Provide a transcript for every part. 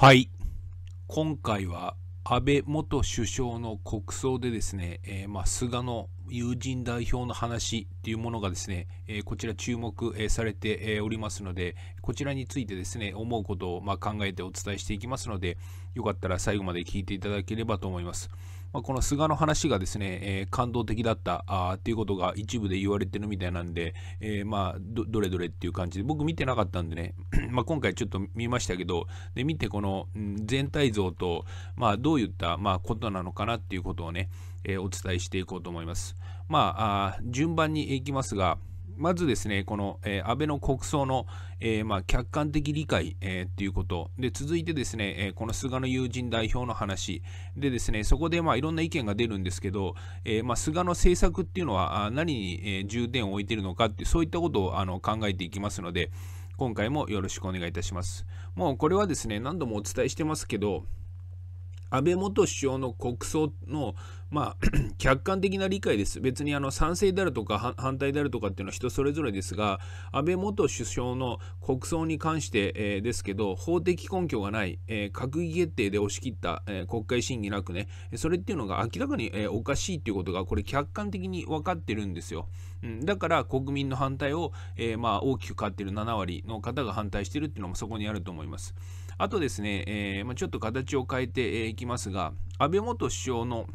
はい。今回は安倍元首相の国葬でですね、えー、まあ、菅の友人代表の話というものがですね、えー、こちら注目、えされておりますので、こちらについてですね、思うことをまあ、考えてお伝えしていきますので、よかったら最後まで聞いていただければと思います。まあ、この菅の話がですね、えー、感動的だったあっていうことが一部で言われてるみたいなんで、えー、まあど、どれどれっていう感じで、僕見てなかったんでね、まあ今回ちょっと見ましたけど、で見てこの全体像と、まあ、どういった、まあ、ことなのかなっていうことをね、えー、お伝えしていこうと思います。まあ、あ順番にいきますが、まずですね、この、えー、安倍の国葬の、えー、まあ、客観的理解、えー、っていうこと、で続いてですね、えこの菅の友人代表の話、でですね、そこで、まあ、いろんな意見が出るんですけど、えまあ、菅の政策っていうのはあ何に、え重点を置いているのかって、そういったことをあの考えていきますので、今回もよろしくお願いいたします。もうこれはですね、何度もお伝えしてますけど、安倍元首相の国葬の、まあ、客観的な理解です。別にあの賛成であるとか反対であるとかっていうのは人それぞれですが、安倍元首相の国葬に関して、えー、ですけど、法的根拠がない、えー、閣議決定で押し切った、えー、国会審議なくね、それっていうのが明らかに、えー、おかしいっていうことが、これ客観的に分かってるんですよ。うん、だから国民の反対を、えーまあ、大きく買ってる7割の方が反対してるっていうのもそこにあると思います。あとですね、えー、ちょっと形を変えていきますが、安倍元首相の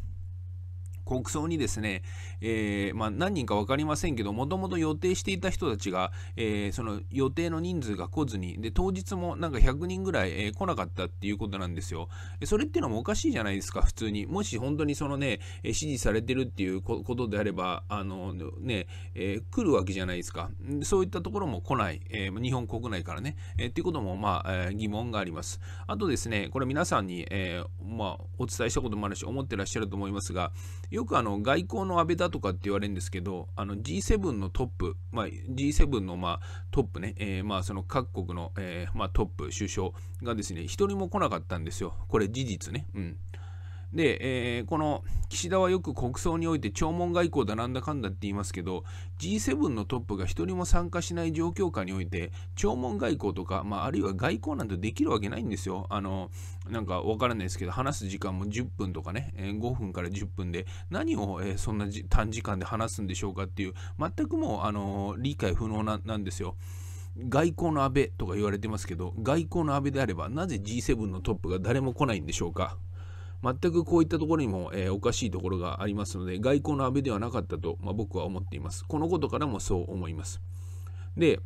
国葬にですね、えー、まあ、何人か分かりませんけどもともと予定していた人たちが、えー、その予定の人数が来ずにで当日もなんか100人ぐらい、えー、来なかったっていうことなんですよそれっていうのもおかしいじゃないですか普通にもし本当にそのね支持されてるっていうことであればあのね、え来るわけじゃないですかそういったところも来ない、え日本国内からね、えっていうこともまあ、え疑問がありますあとですねこれ皆さんに、えまあ、お伝えしたこともあるし思ってらっしゃると思いますがよくあの外交の安倍だとかって言われるんですけど、あの G7 のトップ、まあ、G7 のまあトップね、えー、まあその各国のえまあトップ、首相がですね、一人も来なかったんですよ。これ事実ね。うん。で、えー、この岸田はよく国葬において弔問外交だなんだかんだって言いますけど G7 のトップが1人も参加しない状況下において弔問外交とか、まあ、あるいは外交なんてできるわけないんですよ。あのなんか分からないですけど話す時間も10分とかね、えー、5分から10分で何を、えー、そんな短時間で話すんでしょうかっていう全くもう、あのー、理解不能なんですよ。外交の安倍とか言われてますけど外交の安倍であればなぜ G7 のトップが誰も来ないんでしょうか。全くこういったところにも、えー、おかしいところがありますので、外交の安倍ではなかったと、まあ、僕は思っています。このことからもそう思います。で、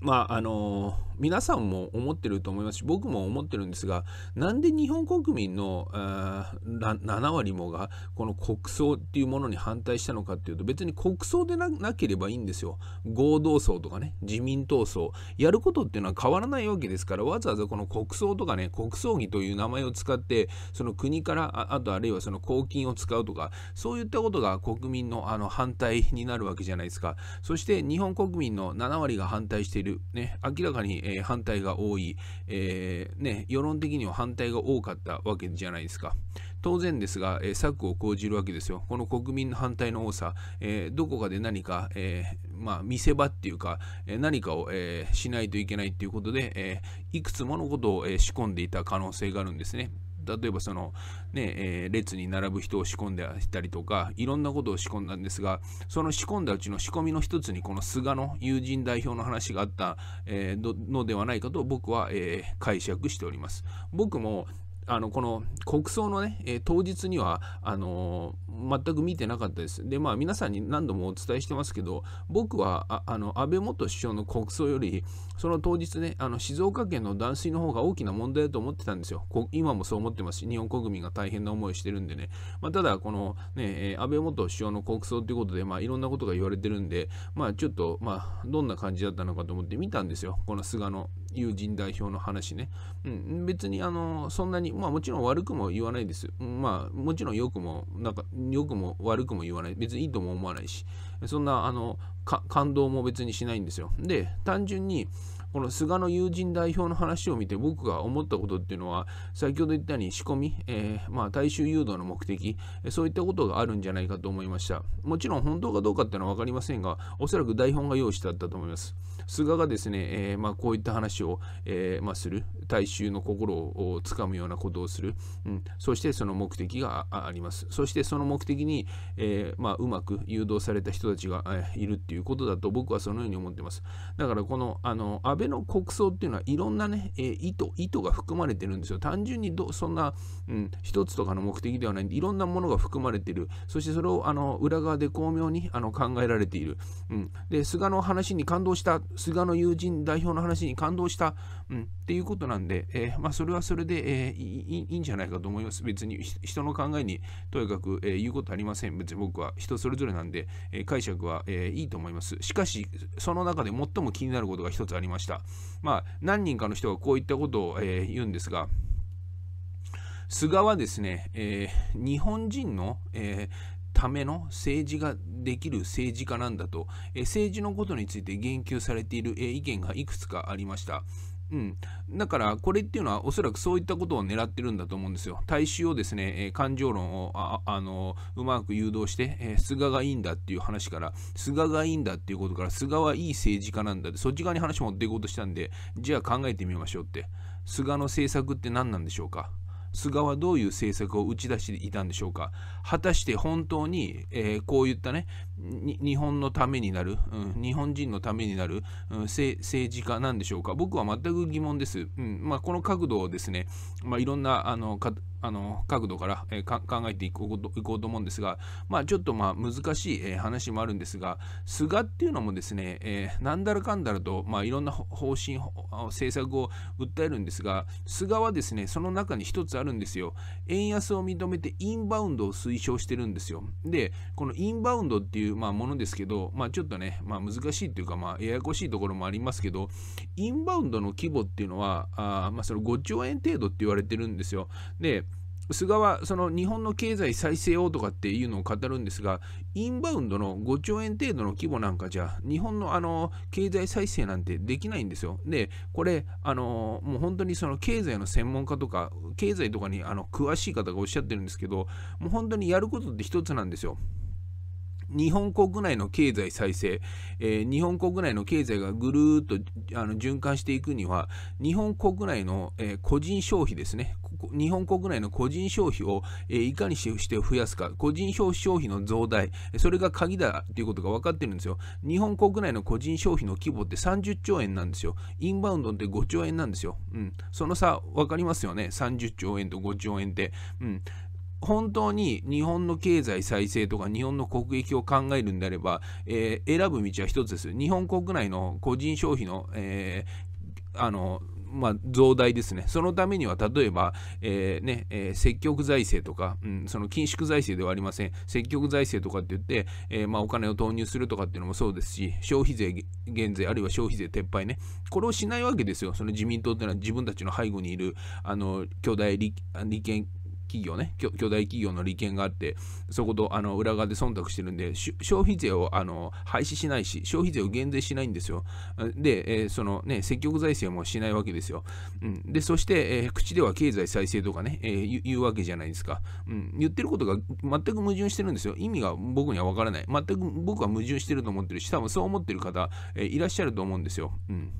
まあ、あのー皆さんも思ってると思いますし僕も思ってるんですがなんで日本国民の7割もがこの国葬っていうものに反対したのかっていうと別に国葬でなければいいんですよ合同葬とかね自民党葬やることっていうのは変わらないわけですからわざわざこの国葬とかね国葬儀という名前を使ってその国からあとあるいはその公金を使うとかそういったことが国民のあの反対になるわけじゃないですかそして日本国民の7割が反対しているね明らかに、ええー、反対が多い、えー、ね、世論的には反対が多かったわけじゃないですか。当然ですが、えー、策を講じるわけですよ。この国民の反対の多さ、えどこかで何か、えまあ、見せ場っていうか、え何かを、えしないといけないっていうことで、えいくつものことを、え仕込んでいた可能性があるんですね。例えばその、ねえー、列に並ぶ人を仕込んでたりとかいろんなことを仕込んだんですがその仕込んだうちの仕込みの一つにこの菅の友人代表の話があった、えー、のではないかと僕は、えー、解釈しております僕もあのこの国葬のね、えー、当日にはあのー、全く見てなかったです。で、まあ、皆さんに何度もお伝えしてますけど、僕はああの安倍元首相の国葬より、その当日ね、あの静岡県の断水の方が大きな問題だと思ってたんですよ。今もそう思ってますし、日本国民が大変な思いをしてるんでね。まあ、ただ、この、ね、安倍元首相の国葬ということで、まあ、いろんなことが言われてるんで、まあ、ちょっと、まあ、どんな感じだったのかと思って見たんですよ。この菅の友人代表の話ね、うん、別にあのそんなにまあもちろん悪くも言わないですまあもちろん良くもなんか良くも悪くも言わない別にいいとも思わないしそんなあの感動も別にしないんですよで単純にこの菅の友人代表の話を見て僕が思ったことっていうのは先ほど言ったように仕込み、えー、まあ、大衆誘導の目的そういったことがあるんじゃないかと思いましたもちろん本当かどうかっていうのは分かりませんがおそらく台本が用意してあったと思います菅がですね、えー、まあ、こういった話を、えー、まあ、する大衆の心をつかむようなことをする、うん、そしてその目的がありますそしてその目的に、えまあ、うまく誘導された人たちが、えいるっていうことだと僕はそのように思ってますだからこのあの安倍の国葬っていうのはいろんなね、え意図意図が含まれてるんですよ単純にどそんな、うん、一つとかの目的ではないんでいろんなものが含まれてるそしてそれをあの裏側で巧妙にあの考えられている、うん、で菅の話に感動した菅の友人代表の話に感動した、うん、っていうことなんで、えー、まあ、それはそれで、えー、いいんじゃないかと思います。別に人の考えにとにかく、えー、言うことありません。別に僕は人それぞれなんで、え解釈は、えいいと思います。しかし、その中で最も気になることが一つありました。まあ、何人かの人がこういったことを、え言うんですが、菅はですね、えー、日本人の、えー、ための政治ができる政治家なんだと、え政治のことについて言及されている、え意見がいくつかありました。うん、だからこれっていうのはおそらくそういったことを狙ってるんだと思うんですよ。大衆をですね、え感情論をああのうまく誘導して、え菅がいいんだっていう話から菅がいいんだっていうことから菅はいい政治家なんだってそっち側に話を持っていこうとしたんでじゃあ考えてみましょうって菅の政策って何なんでしょうか菅はどういう政策を打ち出していたんでしょうか果たして本当に、えー、こういったね日本のためになる、うん、日本人のためになる、うん、政治家なんでしょうか僕は全く疑問です、うんまあ、この角度をですね、まあ、いろんなあのあの角度から、え考えていこうといこうと思うんですが、まあ、ちょっとまあ難しい、え話もあるんですが菅っていうのもですね、えー、なんだらかんだらと、まあ、いろんな方針政策を訴えるんですが菅はですねその中に一つあるんですよ円安を認めてインバウンドを推推奨してるんですよ。で、このインバウンドっていう、まあ、ものですけど、まあ、ちょっとね、まあ、難しいっていうか、まあ、ややこしいところもありますけど、インバウンドの規模っていうのは、あまあ、その5兆円程度って言われてるんですよ。で、菅はその日本の経済再生をとかっていうのを語るんですが、インバウンドの5兆円程度の規模なんかじゃ、日本のあの経済再生なんてできないんですよ。で、これ、あのもう本当にその経済の専門家とか、経済とかにあの詳しい方がおっしゃってるんですけど、もう本当にやることって一つなんですよ。日本国内の経済再生、えー、日本国内の経済がぐるっとあの循環していくには、日本国内の、えー、個人消費ですね、日本国内の個人消費を、えいかにして増やすか、個人消費の増大、それが鍵だということが分かってるんですよ。日本国内の個人消費の規模って30兆円なんですよ。インバウンドって5兆円なんですよ。うん、その差分かりますよね。30兆円と5兆円って。うん本当に日本の経済再生とか日本の国益を考えるんであれば、えー、選ぶ道は一つです。日本国内の個人消費の、えーあのまあ、増大ですね。そのためには、例えば、えー、ね、えー、積極財政とか、うん、その緊縮財政ではありません。積極財政とかって言って、えー、まあ、お金を投入するとかっていうのもそうですし、消費税減税、あるいは消費税撤廃ね。これをしないわけですよ。その自民党っていうのは自分たちの背後にいる、あの、巨大利権企業ね巨大企業の利権があってそことあの裏側で忖度してるんで消費税をあの廃止しないし消費税を減税しないんですよで、えー、そのね積極財政もしないわけですよ、うん、でそして、えー、口では経済再生とかね、えー、言うわけじゃないですか、うん、言ってることが全く矛盾してるんですよ意味が僕には分からない全く僕は矛盾してると思ってるし多分そう思ってる方、えいらっしゃると思うんですよ、うん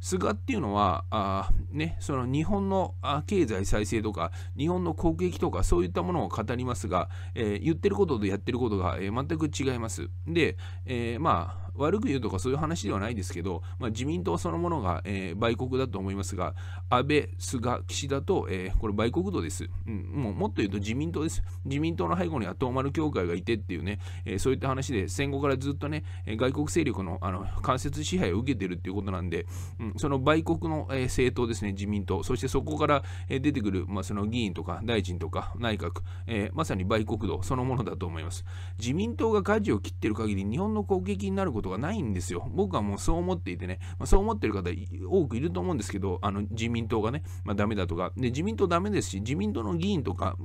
菅っていうのはあ、ね、その日本の経済再生とか日本の国益とかそういったものを語りますが、えー、言ってることとやってることが、え全く違います。で、えー、まあ悪く言うとかそういう話ではないですけど、まあ、自民党そのものが、えー、売国だと思いますが、安倍、菅、岸田と、えー、これ売国度です、うん。もうもっと言うと自民党です。自民党の背後には東丸協会がいてっていうね、えー、そういった話で戦後からずっとね、外国勢力のあの間接支配を受けてるっていうことなんで、うん、その売国の、えー、政党ですね、自民党、そしてそこから、えー、出てくる、まあ、その議員とか大臣とか内閣、えー、まさに売国度そのものだと思います。自民党が舵を切ってる限り、日本の攻撃になることことがないんですよ。僕はもうそう思っていてね、まあ、そう思ってる方多くいると思うんですけど、あの自民党がね、まあ、ダメだとか、で自民党ダメですし、自民党の議員とか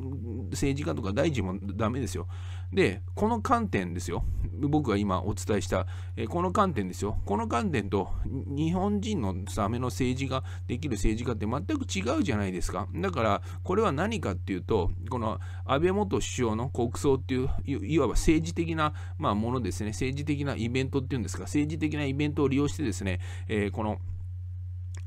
政治家とか大臣もダメですよ。で、この観点ですよ。僕が今お伝えした、えこの観点ですよ。この観点と日本人のサメの政治ができる政治家って全く違うじゃないですか。だから、これは何かっていうと、この安倍元首相の国葬っていう、いわば政治的な、まあ、ものですね。政治的なイベントっていうんですか、政治的なイベントを利用してですね、えー、この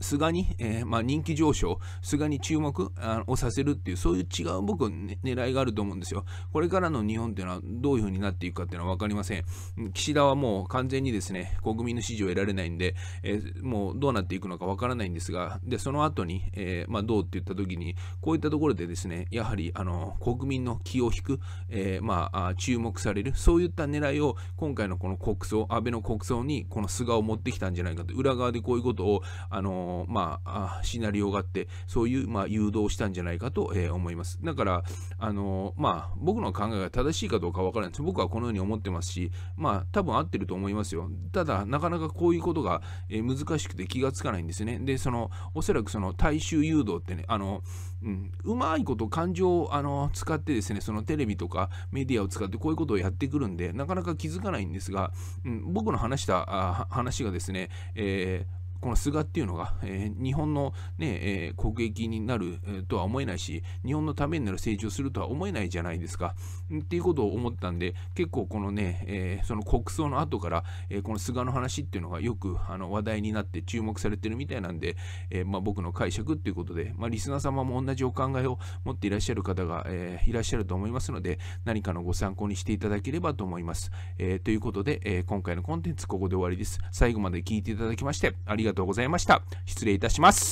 菅に、えー、まあ、人気上昇、菅に注目をさせるっていう、そういう違う僕、ね、狙いがあると思うんですよ。これからの日本っていうのはどういうふうになっていくかっていうのは分かりません。岸田はもう完全にですね、国民の支持を得られないんで、えー、もうどうなっていくのか分からないんですが、で、その後に、えー、まあ、どうって言った時に、こういったところでですね、やはり、あの、国民の気を引く、えまあ、注目される、そういった狙いを、今回のこの国葬、安倍の国葬に、この菅を持ってきたんじゃないかと、裏側でこういうことを、あの、まあ、シナリオがあって、そういう、まあ、誘導したんじゃないかと、えー、思います。だから、あのまあ、僕の考えが正しいかどうかわからないです。僕はこのように思ってますし、まあ、多分合ってると思いますよ。ただ、なかなかこういうことが、えー、難しくて気がつかないんですね。で、その、おそらくその、大衆誘導ってね、あの、うん、うまいこと感情をあの使ってですね、そのテレビとかメディアを使ってこういうことをやってくるんで、なかなか気づかないんですが、うん、僕の話したあ話がですね、えーこの菅っていうのが、えー、日本のね、えー、国益になる、えー、とは思えないし、日本のためになる政治をするとは思えないじゃないですか。っていうことを思ったんで、結構このね、えー、その国葬の後から、えこの菅の話っていうのがよくあの話題になって注目されてるみたいなんで、えまあ、僕の解釈っていうことで、まあ、リスナー様も同じお考えを持っていらっしゃる方が、えいらっしゃると思いますので、何かのご参考にしていただければと思います。えということで、え今回のコンテンツここで終わりです。最後まで聞いていただきまして、ありがとうございました。がとうございました。失礼いたします。